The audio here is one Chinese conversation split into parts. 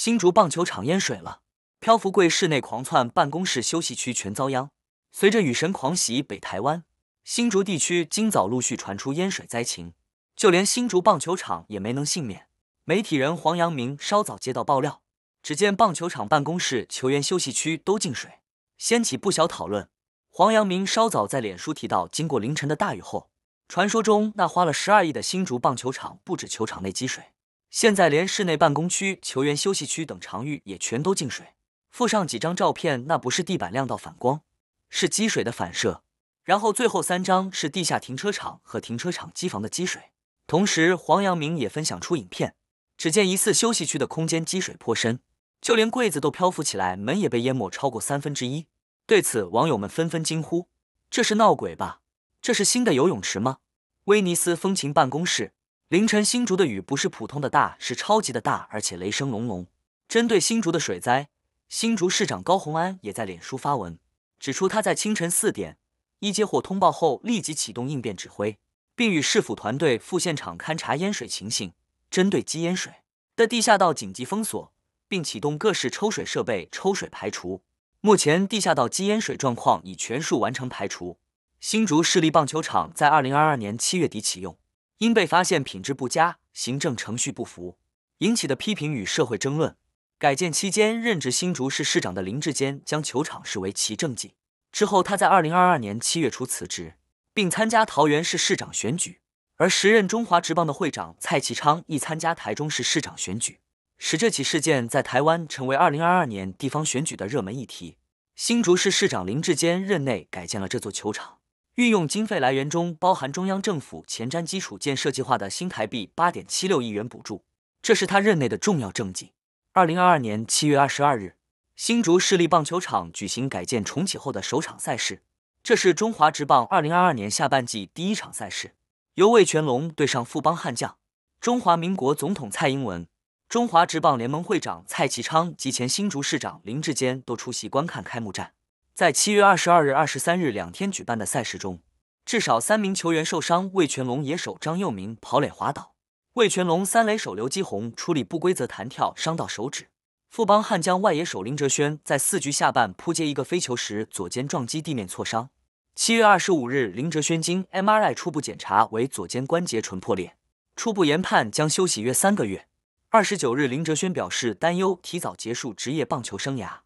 新竹棒球场淹水了，漂浮柜室内狂窜，办公室休息区全遭殃。随着雨神狂袭北台湾，新竹地区今早陆续传出淹水灾情，就连新竹棒球场也没能幸免。媒体人黄阳明稍早接到爆料，只见棒球场办公室、球员休息区都进水，掀起不小讨论。黄阳明稍早在脸书提到，经过凌晨的大雨后，传说中那花了十二亿的新竹棒球场不止球场内积水。现在连室内办公区、球员休息区等场域也全都进水。附上几张照片，那不是地板亮到反光，是积水的反射。然后最后三张是地下停车场和停车场机房的积水。同时，黄阳明也分享出影片，只见疑似休息区的空间积水颇深，就连柜子都漂浮起来，门也被淹没超过三分之一。对此，网友们纷纷惊呼：“这是闹鬼吧？这是新的游泳池吗？”威尼斯风情办公室。凌晨，新竹的雨不是普通的大，是超级的大，而且雷声隆隆。针对新竹的水灾，新竹市长高鸿安也在脸书发文，指出他在清晨四点一接获通报后，立即启动应变指挥，并与市府团队赴现场勘查淹水情形。针对积淹水的地下道紧急封锁，并启动各式抽水设备抽水排除。目前地下道积淹水状况已全数完成排除。新竹市立棒球场在二零二二年七月底启用。因被发现品质不佳、行政程序不符，引起的批评与社会争论。改建期间，任职新竹市市长的林志坚将球场视为其政绩。之后，他在2022年7月初辞职，并参加桃园市市长选举。而时任中华职棒的会长蔡其昌亦参加台中市市长选举，使这起事件在台湾成为2022年地方选举的热门议题。新竹市市长林志坚任内改建了这座球场。运用经费来源中包含中央政府前瞻基础建设计划的新台币八点七六亿元补助，这是他任内的重要政绩。二零二二年七月二十二日，新竹市立棒球场举行改建重启后的首场赛事，这是中华职棒二零二二年下半季第一场赛事，由魏全龙对上富邦悍将。中华民国总统蔡英文、中华职棒联盟会长蔡其昌及前新竹市长林志坚都出席观看开幕战。在七月二十二日、二十三日两天举办的赛事中，至少三名球员受伤：魏全龙野手张佑明跑垒滑倒，魏全龙三垒手刘基宏处理不规则弹跳伤到手指，富邦汉江外野手林哲轩在四局下半扑接一个飞球时左肩撞击地面挫伤。七月二十五日，林哲轩经 MRI 初步检查为左肩关节唇破裂，初步研判将休息约三个月。二十九日，林哲轩表示担忧，提早结束职业棒球生涯。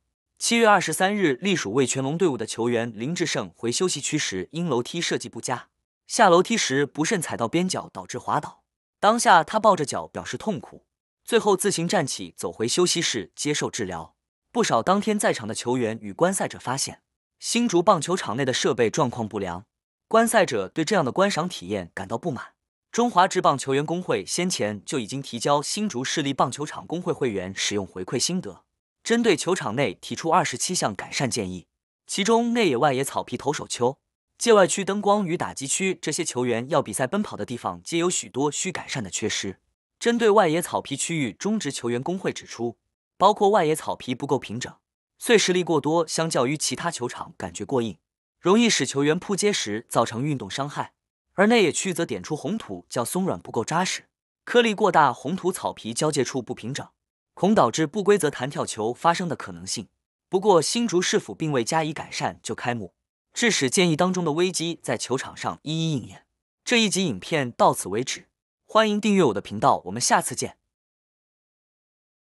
七月二十三日，隶属味全龙队伍的球员林志胜回休息区时，因楼梯设计不佳，下楼梯时不慎踩到边角，导致滑倒。当下他抱着脚表示痛苦，最后自行站起走回休息室接受治疗。不少当天在场的球员与观赛者发现，新竹棒球场内的设备状况不良，观赛者对这样的观赏体验感到不满。中华职棒球员工会先前就已经提交新竹市立棒球场工会会员使用回馈心得。针对球场内提出二十七项改善建议，其中内野、外野、草皮、投手丘、界外区、灯光与打击区这些球员要比赛奔跑的地方，皆有许多需改善的缺失。针对外野草皮区域，中职球员工会指出，包括外野草皮不够平整，碎石粒过多，相较于其他球场感觉过硬，容易使球员扑接时造成运动伤害；而内野区则点出红土较松软，不够扎实，颗粒过大，红土草皮交界处不平整。恐导致不规则弹跳球发生的可能性。不过，新竹市府并未加以改善就开幕，致使建议当中的危机在球场上一一应验。这一集影片到此为止，欢迎订阅我的频道，我们下次见。